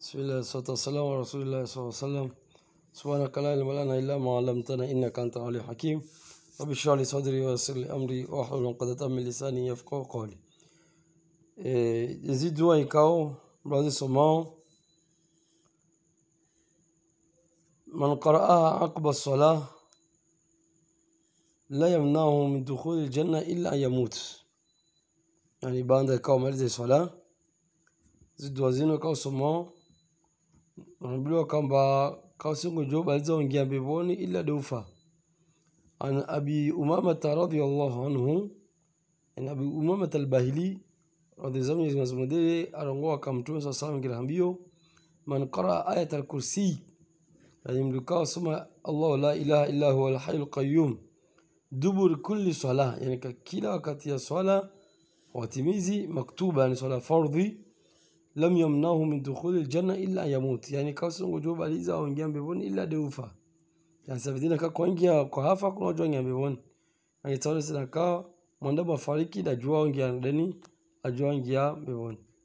بسم الله والصلاة والسلام على رسول الله صلى الله عليه وسلم سبحانك لا علم لنا إلا ما علمتنا إنك أنت العليم الحكيم رب اشرح لي صدري ويسر لي أمري واحلل عقدة من لساني يفقهوا قولي يزيد Izidu Aikao, برازي Somão. من قرأها عقب الصلاة لا يمنعه من دخول الجنة إلا أن يموت يعني بعد كاو مرض الصلاة زد وزينه كاو سماه unaambiwa kwamba kausiku job alizoongea mbevoni ila dofa an abi umamata radhiallahu anhu an abi umamata albahili zami ya radhizamunyezimazimadele Arangua kamtume saa salam hambiyo. man kara ayat al kursi. yani mlukao soma allahu la ilaha illa huwa alhayu alqayum dubur kulli swala yani kila wakati ya swala watimizi maktuba yani swala fardhi لم يمنعه من دخول الجنة إلا يموت يعني كاسون وجوب عليزا ونجيان بيبون إلا ديوفا يعني سبدينا كا كونجيا كهافا كنو جوان يان بيبون يعني تولي سنكا مندبا فاريكي دا جوا ونجيان لني أجوان جيا بيبون